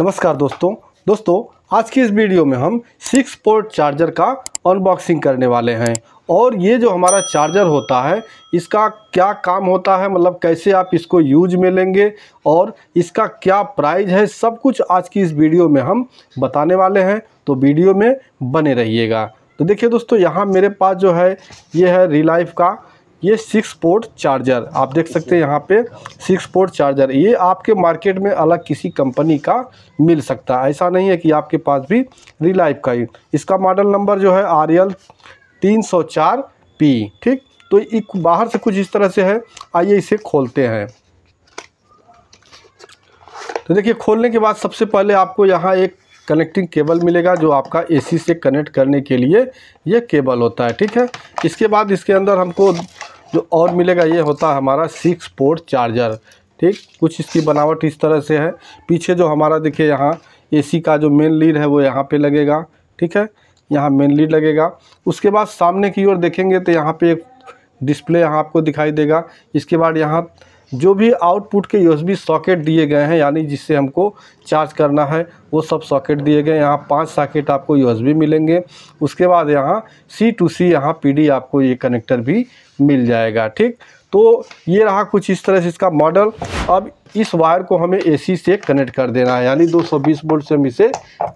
नमस्कार दोस्तों दोस्तों आज की इस वीडियो में हम सिक्स पोर्ट चार्जर का अनबॉक्सिंग करने वाले हैं और ये जो हमारा चार्जर होता है इसका क्या काम होता है मतलब कैसे आप इसको यूज में लेंगे और इसका क्या प्राइस है सब कुछ आज की इस वीडियो में हम बताने वाले हैं तो वीडियो में बने रहिएगा तो देखिए दोस्तों यहाँ मेरे पास जो है ये है रिलाइफ का ये सिक्स पोर्ट चार्जर आप देख सकते हैं यहाँ पे सिक्स पोर्ट चार्जर ये आपके मार्केट में अलग किसी कंपनी का मिल सकता है ऐसा नहीं है कि आपके पास भी रिलाइफ का ही इसका मॉडल नंबर जो है आर एल तीन सौ चार पी ठीक तो एक बाहर से कुछ इस तरह से है आइए इसे खोलते हैं तो देखिए खोलने के बाद सबसे पहले आपको यहाँ एक कनेक्टिंग केबल मिलेगा जो आपका एसी से कनेक्ट करने के लिए यह केबल होता है ठीक है इसके बाद इसके अंदर हमको जो और मिलेगा ये होता है हमारा सिक्स पोर्ट चार्जर ठीक कुछ इसकी बनावट इस तरह से है पीछे जो हमारा देखिए यहाँ एसी का जो मेन लीड है वो यहाँ पे लगेगा ठीक है यहाँ मेन लीड लगेगा उसके बाद सामने की ओर देखेंगे तो यहाँ पे एक डिस्प्ले यहाँ आपको दिखाई देगा इसके बाद यहाँ जो भी आउटपुट के यूएसबी सॉकेट दिए गए हैं यानी जिससे हमको चार्ज करना है वो सब सॉकेट दिए गए यहाँ पांच सॉकेट आपको यूएसबी मिलेंगे उसके बाद यहाँ सी टू सी यहाँ पी आपको ये कनेक्टर भी मिल जाएगा ठीक तो ये रहा कुछ इस तरह से इसका मॉडल अब इस वायर को हमें एसी से कनेक्ट कर देना है यानी 220 सौ से हम इसे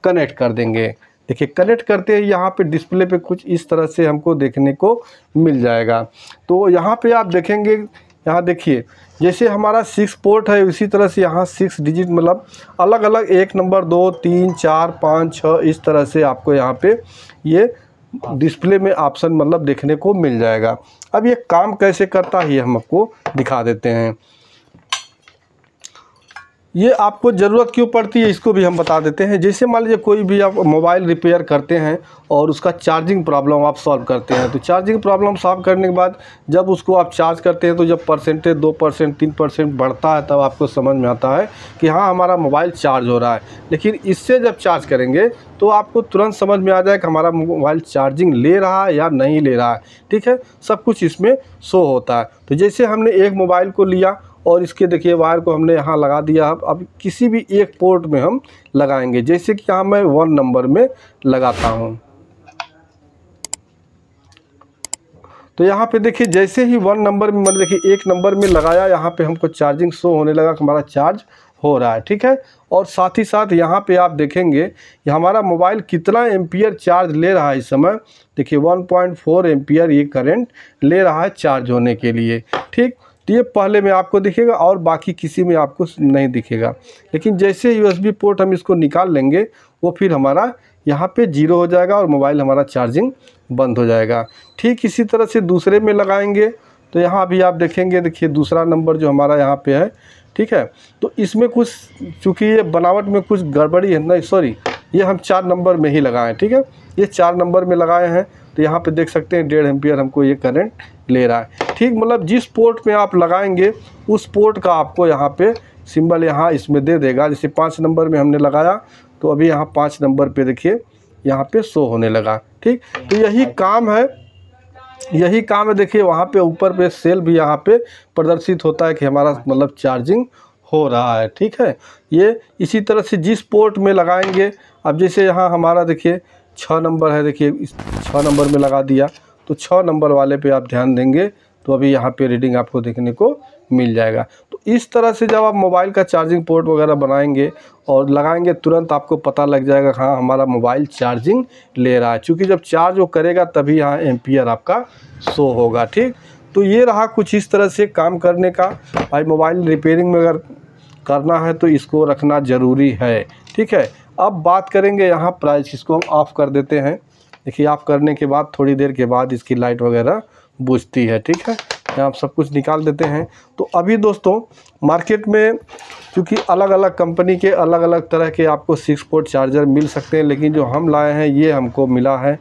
कनेक्ट कर देंगे देखिए कनेक्ट करते ही यहाँ पे डिस्प्ले पे कुछ इस तरह से हमको देखने को मिल जाएगा तो यहाँ पे आप देखेंगे यहाँ देखिए जैसे हमारा सिक्स पोर्ट है उसी तरह से यहाँ सिक्स डिजिट मतलब अलग अलग एक नंबर दो तीन चार पाँच छः इस तरह से आपको यहाँ पे ये डिस्प्ले में ऑप्शन मतलब देखने को मिल जाएगा अब ये काम कैसे करता है ये हम आपको दिखा देते हैं ये आपको ज़रूरत क्यों पड़ती है इसको भी हम बता देते हैं जैसे मान लीजिए कोई भी आप मोबाइल रिपेयर करते हैं और उसका चार्जिंग प्रॉब्लम आप सॉल्व करते हैं तो चार्जिंग प्रॉब्लम सॉल्व करने के बाद जब उसको आप चार्ज करते हैं तो जब परसेंटेज दो परसेंट तीन परसेंट बढ़ता है तब आपको समझ में आता है कि हाँ हमारा मोबाइल चार्ज हो रहा है लेकिन इससे जब चार्ज करेंगे तो आपको तुरंत समझ में आ जाए कि हमारा मोबाइल चार्जिंग ले रहा है या नहीं ले रहा है ठीक है सब कुछ इसमें शो होता है तो जैसे हमने एक मोबाइल को लिया और इसके देखिए वायर को हमने यहाँ लगा दिया अब अब किसी भी एक पोर्ट में हम लगाएंगे जैसे कि यहाँ मैं वन नंबर में लगाता हूँ तो यहाँ पे देखिए जैसे ही वन नंबर में मतलब देखिए एक नंबर में लगाया यहाँ पे हमको चार्जिंग शो होने लगा कि हमारा चार्ज हो रहा है ठीक है और साथ ही साथ यहाँ पे आप देखेंगे कि हमारा मोबाइल कितना एम्पियर चार्ज ले रहा है इस समय देखिए 1.4 एम्पियर ये करेंट ले रहा है चार्ज होने के लिए ठीक तो ये पहले में आपको दिखेगा और बाकी किसी में आपको नहीं दिखेगा लेकिन जैसे यूएसबी पोर्ट हम इसको निकाल लेंगे वो फिर हमारा यहाँ पे जीरो हो जाएगा और मोबाइल हमारा चार्जिंग बंद हो जाएगा ठीक इसी तरह से दूसरे में लगाएंगे तो यहाँ भी आप देखेंगे देखिए दूसरा नंबर जो हमारा यहाँ पे है ठीक है तो इसमें कुछ चूँकि ये बनावट में कुछ गड़बड़ी है नहीं सॉरी ये हम चार नंबर में ही लगाएँ ठीक है ये चार नंबर में लगाए हैं तो यहाँ पे देख सकते हैं डेढ़ एम्पियर हमको ये करंट ले रहा है ठीक मतलब जिस पोर्ट में आप लगाएंगे उस पोर्ट का आपको यहाँ पे सिंबल यहाँ इसमें दे देगा जैसे पाँच नंबर में हमने लगाया तो अभी यहाँ पाँच नंबर पे देखिए यहाँ पे शो होने लगा ठीक तो यही काम है यही काम है देखिए वहाँ पे ऊपर पे सेल भी यहाँ पे प्रदर्शित होता है कि हमारा मतलब चार्जिंग हो रहा है ठीक है ये इसी तरह से जिस पोर्ट में लगाएंगे अब जैसे यहाँ हमारा देखिए छः नंबर है देखिए छः नंबर में लगा दिया तो छः नंबर वाले पे आप ध्यान देंगे तो अभी यहाँ पे रीडिंग आपको देखने को मिल जाएगा तो इस तरह से जब आप मोबाइल का चार्जिंग पोर्ट वगैरह बनाएंगे और लगाएंगे तुरंत आपको पता लग जाएगा हाँ हमारा मोबाइल चार्जिंग ले रहा है क्योंकि जब चार्ज वो करेगा तभी यहाँ एम्पियर आपका शो होगा ठीक तो ये रहा कुछ इस तरह से काम करने का भाई मोबाइल रिपेयरिंग में अगर करना है तो इसको रखना ज़रूरी है ठीक है अब बात करेंगे यहाँ प्राइस इसको हम ऑफ़ कर देते हैं देखिए ऑफ़ करने के बाद थोड़ी देर के बाद इसकी लाइट वगैरह बूझती है ठीक है यहाँ आप सब कुछ निकाल देते हैं तो अभी दोस्तों मार्केट में क्योंकि अलग अलग कंपनी के अलग अलग तरह के आपको सिक्स पोर्ट चार्जर मिल सकते हैं लेकिन जो हम लाए हैं ये हमको मिला है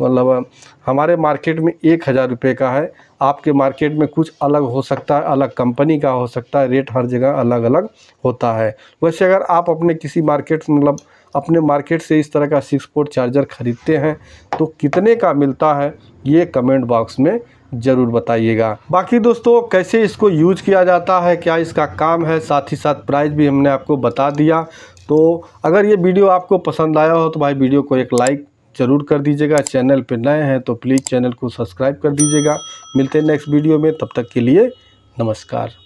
मतलब हमारे मार्केट में एक हज़ार रुपये का है आपके मार्केट में कुछ अलग हो सकता है अलग कंपनी का हो सकता है रेट हर जगह अलग अलग होता है वैसे अगर आप अपने किसी मार्केट मतलब अपने मार्केट से इस तरह का सिक्स पोर्ट चार्जर ख़रीदते हैं तो कितने का मिलता है ये कमेंट बॉक्स में ज़रूर बताइएगा बाकी दोस्तों कैसे इसको यूज किया जाता है क्या इसका काम है साथ ही साथ प्राइस भी हमने आपको बता दिया तो अगर ये वीडियो आपको पसंद आया हो तो भाई वीडियो को एक लाइक ज़रूर कर दीजिएगा चैनल पर नए हैं तो प्लीज़ चैनल को सब्सक्राइब कर दीजिएगा मिलते हैं नेक्स्ट वीडियो में तब तक के लिए नमस्कार